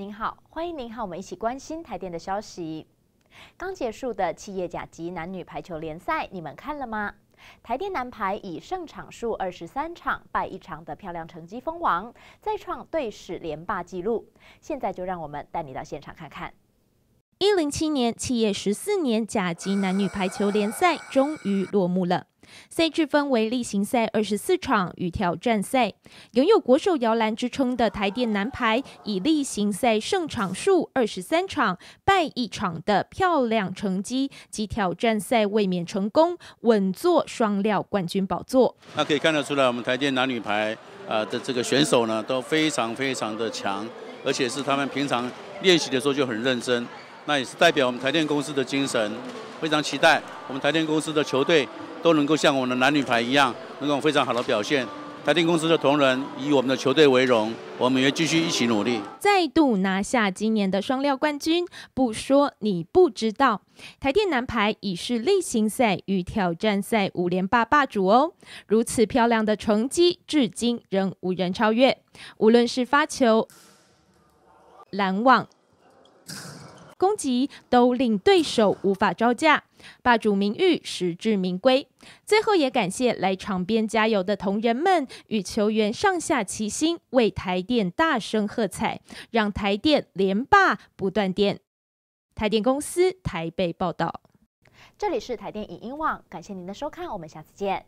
您好，欢迎您和我们一起关心台电的消息。刚结束的企业甲级男女排球联赛，你们看了吗？台电男排以胜场数二十三场、败一场的漂亮成绩封王，再创队史连霸纪录。现在就让我们带你到现场看看。一零七年企业十四年甲级男女排球联赛终于落幕了。赛制分为例行赛二十四场与挑战赛。拥有国手摇篮之称的台电男排，以例行赛胜场数二十三场、败一场的漂亮成绩，及挑战赛卫冕成功，稳坐双料冠军宝座。那可以看得出来，我们台电男女排啊的这个选手呢都非常非常的强，而且是他们平常练习的时候就很认真。那也是代表我们台电公司的精神，非常期待我们台电公司的球队。都能够像我们的男女排一样，能够非常好的表现。台电公司的同仁以我们的球队为荣，我们也继续一起努力，再度拿下今年的双料冠军。不说你不知道，台电男排已是例行赛与挑战赛五连霸霸主哦。如此漂亮的成绩，至今仍无人超越。无论是发球、拦网、攻击，都令对手无法招架。霸主名誉实至名归。最后也感谢来场边加油的同仁们，与球员上下齐心，为台电大声喝彩，让台电连霸不断电。台电公司台北报道。这里是台电影音网，感谢您的收看，我们下次见。